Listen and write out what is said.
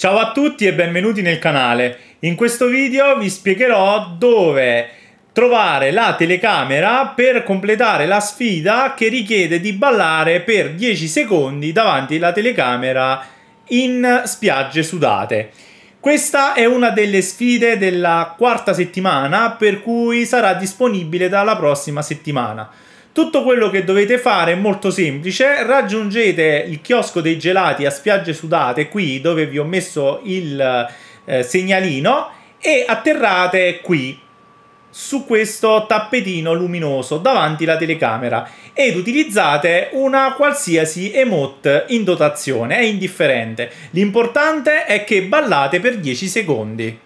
Ciao a tutti e benvenuti nel canale. In questo video vi spiegherò dove trovare la telecamera per completare la sfida che richiede di ballare per 10 secondi davanti alla telecamera in spiagge sudate. Questa è una delle sfide della quarta settimana per cui sarà disponibile dalla prossima settimana. Tutto quello che dovete fare è molto semplice, raggiungete il chiosco dei gelati a spiagge sudate qui dove vi ho messo il eh, segnalino e atterrate qui su questo tappetino luminoso davanti alla telecamera ed utilizzate una qualsiasi emote in dotazione, è indifferente. L'importante è che ballate per 10 secondi.